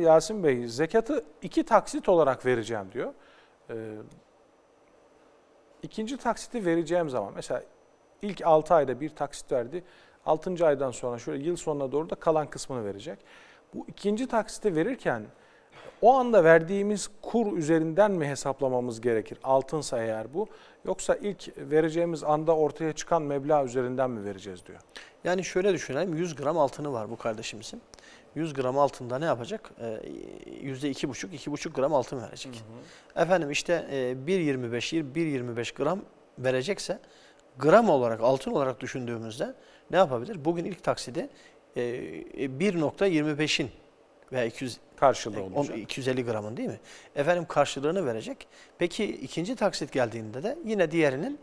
Yasin Bey zekatı iki taksit olarak vereceğim diyor. Ee, ikinci taksiti vereceğim zaman mesela ilk 6 ayda bir taksit verdi. 6. aydan sonra şöyle yıl sonuna doğru da kalan kısmını verecek. Bu ikinci taksiti verirken o anda verdiğimiz kur üzerinden mi hesaplamamız gerekir? Altınsa eğer bu. Yoksa ilk vereceğimiz anda ortaya çıkan meblağ üzerinden mi vereceğiz diyor. Yani şöyle düşünelim 100 gram altını var bu kardeşimizin. 100 gram altında ne yapacak? %2,5-2,5 ee, gram altın verecek. Hı hı. Efendim işte 1,25-1,25 e, gram verecekse gram olarak altın olarak düşündüğümüzde ne yapabilir? Bugün ilk taksidi 1.25'in e, e, veya 200 karşılığı olacak. 250 gramın değil mi? Efendim karşılığını verecek. Peki ikinci taksit geldiğinde de yine diğerinin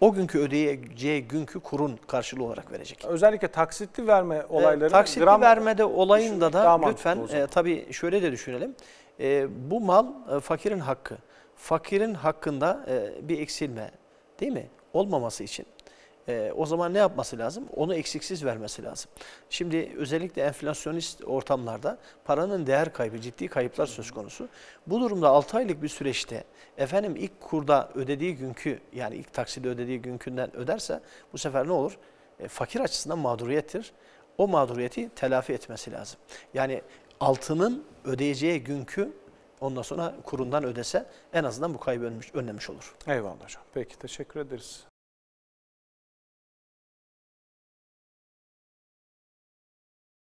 o günkü ödeyeceği günkü kurun karşılığı olarak verecek. Özellikle taksitli verme olayları. E, taksitli gram vermede olayında da lütfen e, tabii şöyle de düşünelim. E, bu mal e, fakirin hakkı. Fakirin hakkında e, bir eksilme değil mi? Olmaması için e, o zaman ne yapması lazım? Onu eksiksiz vermesi lazım. Şimdi özellikle enflasyonist ortamlarda paranın değer kaybı, ciddi kayıplar söz konusu. Bu durumda 6 aylık bir süreçte efendim ilk kurda ödediği günkü yani ilk taksidi ödediği günkünden öderse bu sefer ne olur? E, fakir açısından mağduriyettir. O mağduriyeti telafi etmesi lazım. Yani altının ödeyeceği günkü ondan sonra kurundan ödese en azından bu kaybı önlemiş, önlemiş olur. Eyvallah hocam. Peki teşekkür ederiz.